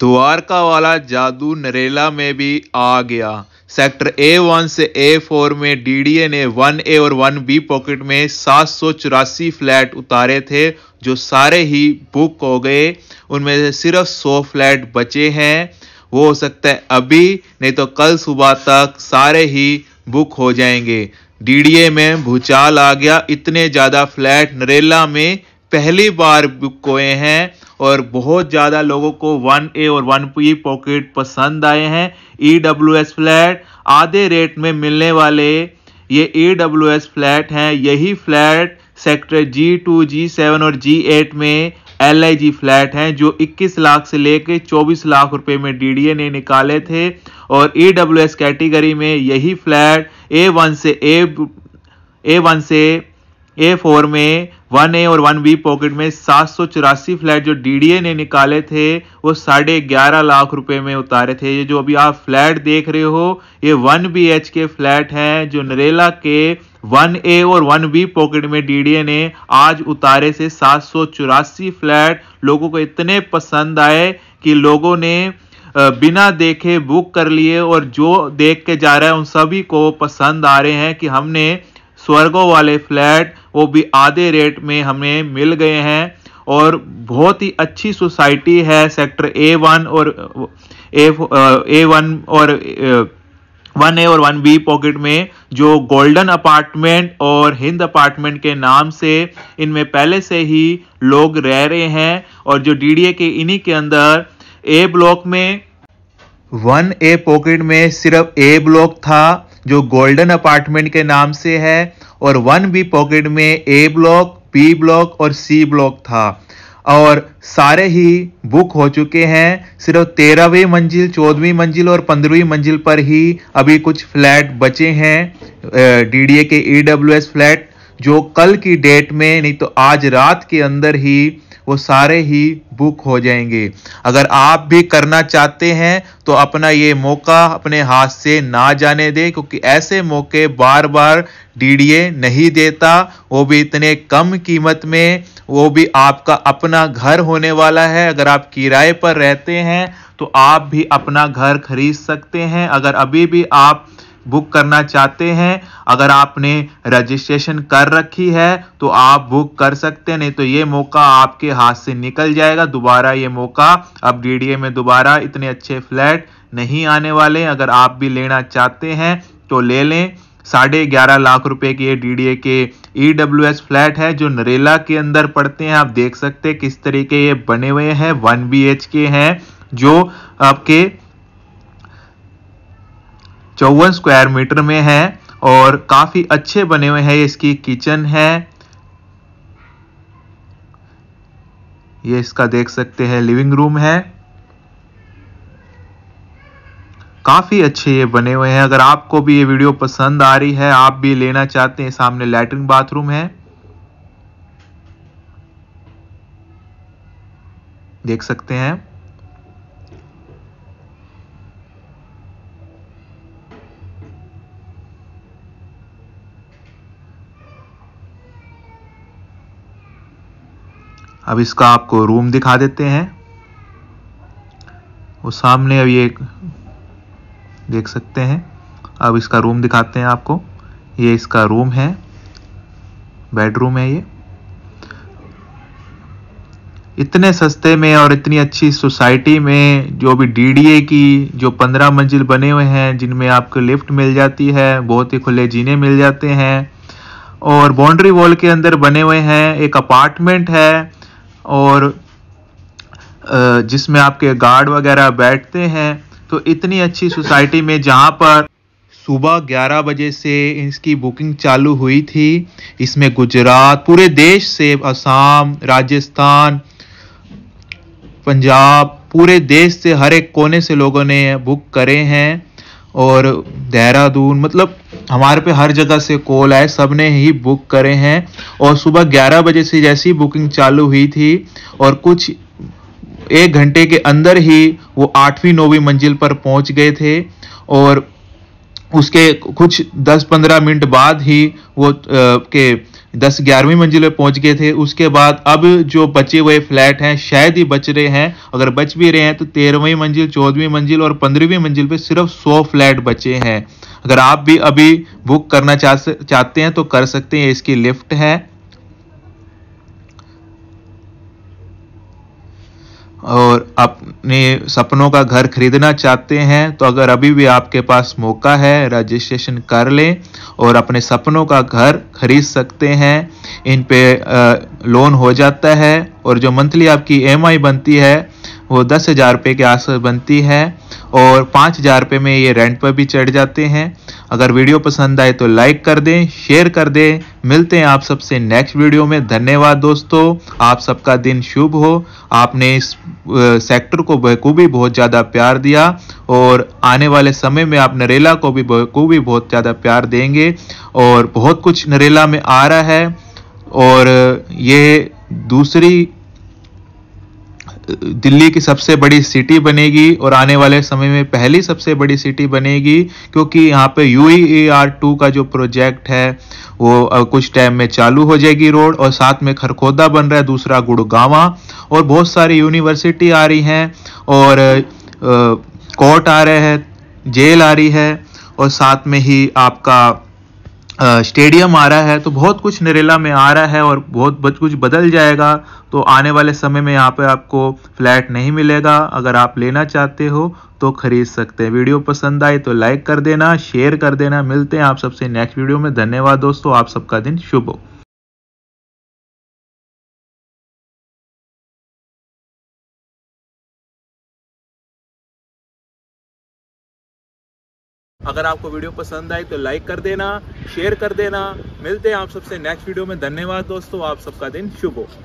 द्वारका वाला जादू नरेला में भी आ गया सेक्टर ए वन से ए फोर में डीडीए ने वन ए और वन बी पॉकेट में सात सौ चौरासी फ्लैट उतारे थे जो सारे ही बुक हो गए उनमें से सिर्फ सौ फ्लैट बचे हैं वो हो सकता है अभी नहीं तो कल सुबह तक सारे ही बुक हो जाएंगे डीडीए में भूचाल आ गया इतने ज़्यादा फ्लैट नरेला में पहली बार बुक हुए हैं और बहुत ज़्यादा लोगों को वन ए और वन पी पॉकेट पसंद आए हैं ई डब्ल्यू एस फ्लैट आधे रेट में मिलने वाले ये ई डब्ल्यू एस फ्लैट हैं यही flat sector G two G seven और जी एट में एल आई जी फ्लैट हैं जो 21 लाख से लेकर 24 लाख रुपए में डी डी ए ने निकाले थे और ई डब्ल्यू एस कैटेगरी में यही फ्लैट ए वन से ए वन से ए फोर में वन ए और वन बी पॉकेट में सात सौ चौरासी फ्लैट जो डीडीए ने निकाले थे वो साढ़े ग्यारह लाख रुपए में उतारे थे ये जो अभी आप फ्लैट देख रहे हो ये वन बी एच के फ्लैट हैं जो नरेला के वन ए और वन बी पॉकेट में डीडीए ने आज उतारे से सात सौ चौरासी फ्लैट लोगों को इतने पसंद आए कि लोगों ने बिना देखे बुक कर लिए और जो देख के जा रहा है उन सभी को पसंद आ रहे हैं कि हमने स्वर्गों वाले फ्लैट वो भी आधे रेट में हमें मिल गए हैं और बहुत ही अच्छी सोसाइटी है सेक्टर ए वन और ए ए वन और वन uh, ए और वन बी पॉकेट में जो गोल्डन अपार्टमेंट और हिंद अपार्टमेंट के नाम से इनमें पहले से ही लोग रह रहे हैं और जो डीडीए के इन्हीं के अंदर ए ब्लॉक में वन ए पॉकेट में सिर्फ ए ब्लॉक था जो गोल्डन अपार्टमेंट के नाम से है और वन बी पॉकेट में ए ब्लॉक बी ब्लॉक और सी ब्लॉक था और सारे ही बुक हो चुके हैं सिर्फ तेरहवीं मंजिल चौदहवीं मंजिल और पंद्रहवीं मंजिल पर ही अभी कुछ फ्लैट बचे हैं डीडीए के ईडब्ल्यूएस e फ्लैट जो कल की डेट में नहीं तो आज रात के अंदर ही वो सारे ही बुक हो जाएंगे अगर आप भी करना चाहते हैं तो अपना ये मौका अपने हाथ से ना जाने दें क्योंकि ऐसे मौके बार बार डी नहीं देता वो भी इतने कम कीमत में वो भी आपका अपना घर होने वाला है अगर आप किराए पर रहते हैं तो आप भी अपना घर खरीद सकते हैं अगर अभी भी आप बुक करना चाहते हैं अगर आपने रजिस्ट्रेशन कर रखी है तो आप बुक कर सकते हैं नहीं तो ये मौका आपके हाथ से निकल जाएगा दोबारा ये मौका अब डी में दोबारा इतने अच्छे फ्लैट नहीं आने वाले अगर आप भी लेना चाहते हैं तो ले लें साढ़े ग्यारह लाख रुपए के डीडीए के ईडब्ल्यूएस फ्लैट है जो नरेला के अंदर पड़ते हैं आप देख सकते हैं किस तरीके ये बने हुए हैं वन बी के हैं जो आपके चौवन स्क्वायर मीटर में है और काफ़ी अच्छे बने हुए हैं इसकी किचन है ये इसका देख सकते हैं लिविंग रूम है काफ़ी अच्छे ये बने हुए हैं अगर आपको भी ये वीडियो पसंद आ रही है आप भी लेना चाहते हैं सामने लैटरिन बाथरूम है देख सकते हैं अब इसका आपको रूम दिखा देते हैं वो सामने अब ये देख सकते हैं अब इसका रूम दिखाते हैं आपको ये इसका रूम है बेडरूम है ये इतने सस्ते में और इतनी अच्छी सोसाइटी में जो भी डीडीए की जो पंद्रह मंजिल बने हुए हैं जिनमें आपको लिफ्ट मिल जाती है बहुत ही खुले जीने मिल जाते हैं और बाउंड्री वॉल के अंदर बने हुए हैं एक अपार्टमेंट है और जिसमें आपके गार्ड वगैरह बैठते हैं तो इतनी अच्छी सोसाइटी में जहाँ पर सुबह 11 बजे से इसकी बुकिंग चालू हुई थी इसमें गुजरात पूरे देश से असम राजस्थान पंजाब पूरे देश से हर एक कोने से लोगों ने बुक करे हैं और देहरादून मतलब हमारे पे हर जगह से कॉल आए सब ने ही बुक करे हैं और सुबह 11 बजे से जैसी बुकिंग चालू हुई थी और कुछ एक घंटे के अंदर ही वो आठवीं नौवीं मंजिल पर पहुंच गए थे और उसके कुछ 10-15 मिनट बाद ही वो आ, के दस ग्यारहवीं मंजिल पर पहुंच गए थे उसके बाद अब जो बचे हुए फ्लैट हैं शायद ही बच रहे हैं अगर बच भी रहे हैं तो तेरहवीं मंजिल चौदहवीं मंजिल और पंद्रहवीं मंजिल पे सिर्फ सौ फ्लैट बचे हैं अगर आप भी अभी बुक करना चाह चाहते हैं तो कर सकते हैं इसकी लिफ्ट है और अपने सपनों का घर खरीदना चाहते हैं तो अगर अभी भी आपके पास मौका है रजिस्ट्रेशन कर लें और अपने सपनों का घर खरीद सकते हैं इन पे लोन हो जाता है और जो मंथली आपकी एम e बनती है वो दस हज़ार रुपये के आसपास बनती है और पाँच हज़ार रुपये में ये रेंट पर भी चढ़ जाते हैं अगर वीडियो पसंद आए तो लाइक कर दें शेयर कर दें मिलते हैं आप सबसे नेक्स्ट वीडियो में धन्यवाद दोस्तों आप सबका दिन शुभ हो आपने इस सेक्टर को बखूबी बहुत ज़्यादा प्यार दिया और आने वाले समय में आप नरेला को भी बखूबी बहुत ज़्यादा प्यार देंगे और बहुत कुछ नरेला में आ रहा है और ये दूसरी दिल्ली की सबसे बड़ी सिटी बनेगी और आने वाले समय में पहली सबसे बड़ी सिटी बनेगी क्योंकि यहाँ पे यू आर टू का जो प्रोजेक्ट है वो कुछ टाइम में चालू हो जाएगी रोड और साथ में खरखोदा बन रहा है दूसरा गुड़गावा और बहुत सारी यूनिवर्सिटी आ रही हैं और कोर्ट आ रहे हैं जेल आ रही है और साथ में ही आपका स्टेडियम आ रहा है तो बहुत कुछ नरेला में आ रहा है और बहुत कुछ बदल जाएगा तो आने वाले समय में यहाँ पे आपको फ्लैट नहीं मिलेगा अगर आप लेना चाहते हो तो खरीद सकते हैं वीडियो पसंद आए तो लाइक कर देना शेयर कर देना मिलते हैं आप सबसे नेक्स्ट वीडियो में धन्यवाद दोस्तों आप सबका दिन शुभ हो अगर आपको वीडियो पसंद आई तो लाइक कर देना शेयर कर देना मिलते हैं आप सबसे नेक्स्ट वीडियो में धन्यवाद दोस्तों आप सबका दिन शुभ हो